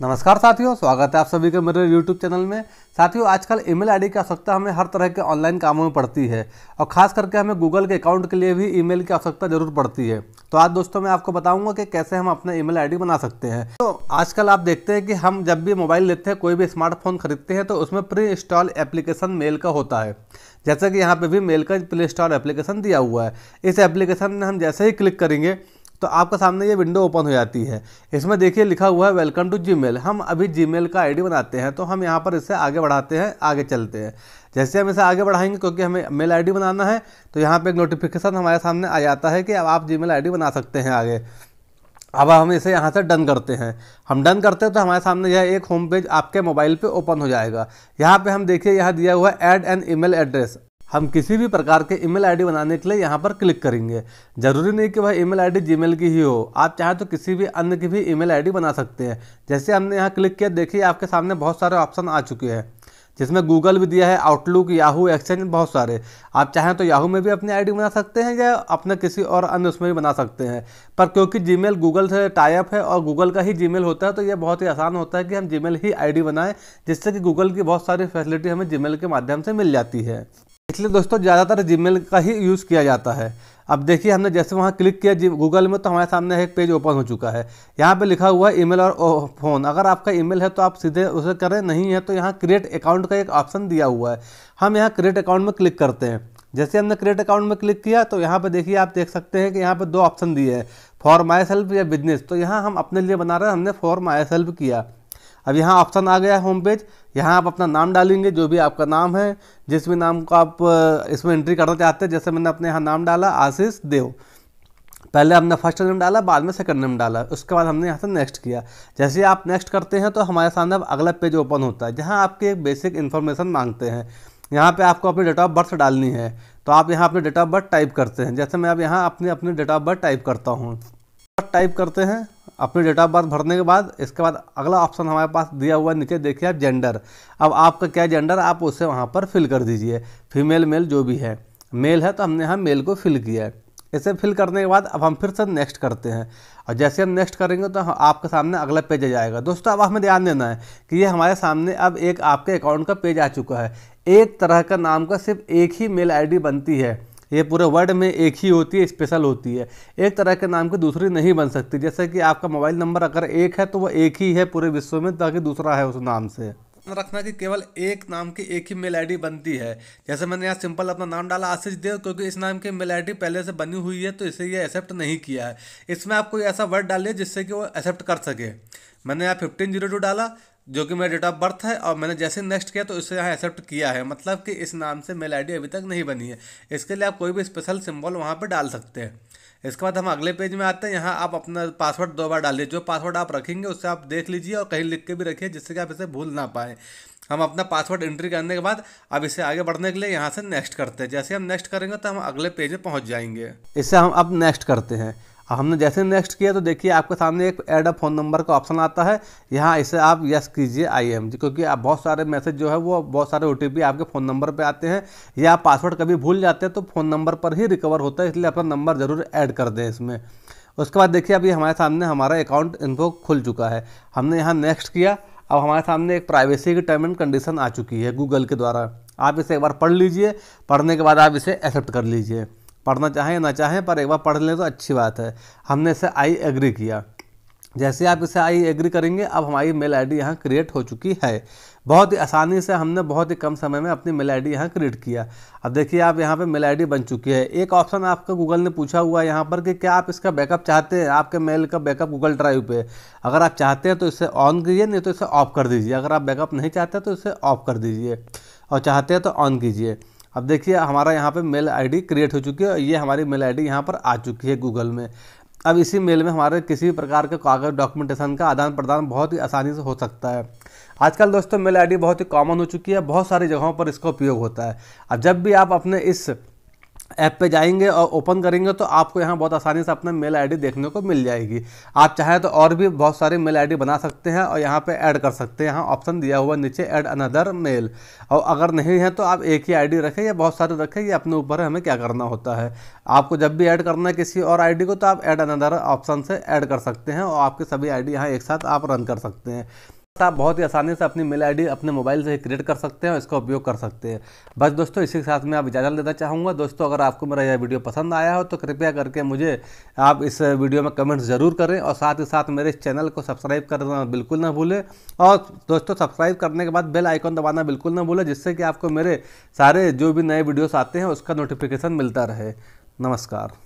नमस्कार साथियों स्वागत है आप सभी के मेरे YouTube चैनल में साथियों आजकल ईमेल आईडी की आवश्यकता हमें हर तरह के ऑनलाइन कामों में पड़ती है और खास करके हमें गूगल के अकाउंट के लिए भी ईमेल की आवश्यकता जरूर पड़ती है तो आज दोस्तों मैं आपको बताऊंगा कि कैसे हम अपना ईमेल आईडी बना सकते हैं तो आजकल आप देखते हैं कि हम जब भी मोबाइल लेते हैं कोई भी स्मार्टफोन खरीदते हैं तो उसमें प्री इंस्टॉल एप्लीकेशन मेल का होता है जैसा कि यहाँ पर भी मेल का प्ले स्टॉल एप्लीकेशन दिया हुआ है इस एप्लीकेशन में हम जैसे ही क्लिक करेंगे तो आपका सामने ये विंडो ओपन हो जाती है इसमें देखिए लिखा हुआ है वेलकम टू जी हम अभी जी का आईडी बनाते हैं तो हम यहाँ पर इसे आगे बढ़ाते हैं आगे चलते हैं जैसे हम इसे आगे बढ़ाएंगे क्योंकि हमें मेल आईडी बनाना है तो यहाँ पर एक नोटिफिकेशन हमारे सामने आ जाता है कि अब आप जी मेल बना सकते हैं आगे अब हम इसे यहाँ से डन करते हैं हम डन करते हैं तो हमारे सामने यह एक होम पेज आपके मोबाइल पे ओपन हो जाएगा यहाँ पे हम देखिए यहाँ दिया हुआ है ऐड एन ईमेल एड्रेस हम किसी भी प्रकार के ईमेल आईडी बनाने के लिए यहाँ पर क्लिक करेंगे ज़रूरी नहीं कि वह ईमेल आईडी जीमेल की ही हो आप चाहे तो किसी भी अन्य की भी ईमेल आईडी बना सकते हैं जैसे हमने यहाँ क्लिक किया देखिए आपके सामने बहुत सारे ऑप्शन आ चुके हैं जिसमें गूगल भी दिया है आउटलुक याहू एक्सचेंज बहुत सारे आप चाहें तो याहू में भी अपनी आईडी बना सकते हैं या अपने किसी और अन्य उसमें भी बना सकते हैं पर क्योंकि जीमेल गूगल से टाइप है और गूगल का ही जीमेल होता है तो यह बहुत ही आसान होता है कि हम जीमेल ही आईडी बनाएं जिससे कि गूगल की बहुत सारी फैसिलिटी हमें जीमेल के माध्यम से मिल जाती है इसलिए दोस्तों ज़्यादातर जीमेल का ही यूज़ किया जाता है अब देखिए हमने जैसे वहाँ क्लिक किया गूगल में तो हमारे सामने एक पेज ओपन हो चुका है यहाँ पे लिखा हुआ है ईमेल और फ़ोन अगर आपका ईमेल है तो आप सीधे उसे करें नहीं है तो यहाँ क्रिएट अकाउंट का एक ऑप्शन दिया हुआ है हम यहाँ क्रिएट अकाउंट में क्लिक करते हैं जैसे हमने क्रिएट अकाउंट में क्लिक किया तो यहाँ पर देखिए आप देख सकते हैं कि यहाँ पर दो ऑप्शन दिए हैं फॉर माई सेल्फ या बिजनेस तो यहाँ हम अपने लिए बना रहे हैं हमने फॉर माई सेल्फ किया अब यहाँ ऑप्शन आ गया है होम पेज यहाँ आप अपना नाम डालेंगे जो भी आपका नाम है जिस भी नाम को आप इसमें एंट्री करना चाहते हैं जैसे मैंने अपने यहाँ नाम डाला आशीष देव पहले हमने फर्स्ट नेम डाला बाद में सेकंड नेम डाला उसके बाद हमने यहाँ से नेक्स्ट किया जैसे आप नेक्स्ट करते हैं तो हमारे सामने अब अगला पेज ओपन होता है जहाँ आपके एक बेसिक इन्फॉर्मेशन मांगते हैं यहाँ पे आपको अपनी डेट ऑफ बर्थ डालनी है तो आप यहाँ अपने डेट ऑफ बर्थ टाइप करते हैं जैसे मैं अब यहाँ अपने अपने डेट ऑफ बर्थ टाइप करता हूँ टाइप करते हैं अपने डेट ऑफ बर्थ भरने के बाद इसके बाद अगला ऑप्शन हमारे पास दिया हुआ है नीचे देखिए आप जेंडर अब आपका क्या जेंडर आप उसे वहाँ पर फिल कर दीजिए फीमेल मेल जो भी है मेल है तो हमने यहाँ मेल को फिल किया है इसे फिल करने के बाद अब हम फिर से नेक्स्ट करते हैं और जैसे हम नेक्स्ट करेंगे तो आपके सामने अगला पेज आ जाएगा दोस्तों अब हमें ध्यान देना है कि ये हमारे सामने अब एक आपके अकाउंट का पेज आ चुका है एक तरह का नाम का सिर्फ एक ही मेल आईडी बनती है ये पूरे वर्ल्ड में एक ही होती है स्पेशल होती है एक तरह के नाम की दूसरी नहीं बन सकती जैसे कि आपका मोबाइल नंबर अगर एक है तो वो एक ही है पूरे विश्व में ताकि दूसरा है उस नाम से रखना कि केवल एक नाम की एक ही मेल आईडी बनती है जैसे मैंने यहाँ सिंपल अपना नाम डाला आशीष देव क्योंकि इस नाम की मेल आईडी पहले से बनी हुई है तो इसे ये एक्सेप्ट नहीं किया है इसमें आप कोई ऐसा वर्ड डालिए जिससे कि वो एक्सेप्ट कर सके मैंने यहाँ फिफ्टीन जीरो टू डाला जो कि मेरा डेट ऑफ बर्थ है और मैंने जैसे नेक्स्ट किया तो इसे यहाँ एक्सेप्ट किया है मतलब कि इस नाम से मेल आईडी अभी तक नहीं बनी है इसके लिए आप कोई भी स्पेशल सिंबल वहाँ पर डाल सकते हैं इसके बाद हम अगले पेज में आते हैं यहाँ आप अपना पासवर्ड दो बार डालिए जो पासवर्ड आप रखेंगे उससे आप देख लीजिए और कहीं लिख के भी रखिए जिससे कि आप इसे भूल ना पाए हम अपना पासवर्ड एंट्री करने के बाद अब इसे आगे बढ़ने के लिए यहाँ से नेक्स्ट करते हैं जैसे हम नेक्स्ट करेंगे तो हम अगले पेज में पहुँच जाएंगे इसे हम अब नेक्स्ट करते हैं अब हमने जैसे नेक्स्ट किया तो देखिए आपके सामने एक एड अ फ़ोन नंबर का ऑप्शन आता है यहाँ इसे आप यस कीजिए आई एम जी क्योंकि आप बहुत सारे मैसेज जो है वो बहुत सारे ओ आपके फ़ोन नंबर पर आते हैं या आप पासवर्ड कभी भूल जाते हैं तो फ़ोन नंबर पर ही रिकवर होता है इसलिए अपना नंबर ज़रूर ऐड कर दें इसमें उसके बाद देखिए अभी हमारे सामने हमारा अकाउंट इनको खुल चुका है हमने यहाँ नेक्स्ट किया अब हमारे सामने एक प्राइवेसी की टर्म एंड कंडीशन आ चुकी है गूगल के द्वारा आप इसे एक बार पढ़ लीजिए पढ़ने के बाद आप इसे एक्सेप्ट कर लीजिए पढ़ना चाहें या ना चाहें पर एक बार पढ़ लें तो अच्छी बात है हमने इसे आई एग्री किया जैसे आप इसे आई एग्री करेंगे अब हमारी मेल आईडी डी यहाँ क्रिएट हो चुकी है बहुत ही आसानी से हमने बहुत ही कम समय में अपनी मेल आईडी डी यहाँ क्रिएट किया अब देखिए आप यहाँ पे मेल आईडी बन चुकी है एक ऑप्शन आपका गूगल ने पूछा हुआ है यहाँ पर कि क्या आप इसका बैकअप चाहते हैं आपके मेल का बैकअप गूगल ड्राइव पे अगर आप चाहते हैं तो इसे ऑन कीजिए नहीं तो इसे ऑफ कर दीजिए अगर आप बैकअप नहीं चाहते तो इसे ऑफ कर दीजिए और चाहते हैं तो ऑन कीजिए अब देखिए हमारा यहाँ पे मेल आईडी क्रिएट हो चुकी है और ये हमारी मेल आईडी यहाँ पर आ चुकी है गूगल में अब इसी मेल में हमारे किसी भी प्रकार के कागज डॉक्यूमेंटेशन का आदान प्रदान बहुत ही आसानी से हो सकता है आजकल दोस्तों मेल आईडी बहुत ही कॉमन हो चुकी है बहुत सारी जगहों पर इसका उपयोग होता है अब जब भी आप अपने इस ऐप पे जाएंगे और ओपन करेंगे तो आपको यहाँ बहुत आसानी से अपना मेल आईडी देखने को मिल जाएगी आप चाहें तो और भी बहुत सारे मेल आईडी बना सकते हैं और यहाँ पे ऐड कर सकते हैं यहाँ ऑप्शन दिया हुआ नीचे ऐड अनदर मेल और अगर नहीं है तो आप एक ही आईडी रखें या बहुत सारे रखें ये अपने ऊपर हमें क्या करना होता है आपको जब भी ऐड करना है किसी और आई को तो आप ऐड अनदर ऑप्शन से ऐड कर सकते हैं और आपके सभी आई डी यहाँ एक साथ आप रन कर सकते हैं आप बहुत ही आसानी से अपनी मेल आईडी अपने मोबाइल से क्रिएट कर सकते हैं और इसका उपयोग कर सकते हैं बस दोस्तों इसी के साथ मैं आप इजाज़त देना चाहूँगा दोस्तों अगर आपको मेरा यह वीडियो पसंद आया हो तो कृपया करके मुझे आप इस वीडियो में कमेंट्स ज़रूर करें और साथ ही साथ मेरे इस चैनल को सब्सक्राइब करना बिल्कुल ना भूलें और दोस्तों सब्सक्राइब करने के बाद बेल आइकॉन दबाना बिल्कुल ना भूलें जिससे कि आपको मेरे सारे जो भी नए वीडियोस आते हैं उसका नोटिफिकेशन मिलता रहे नमस्कार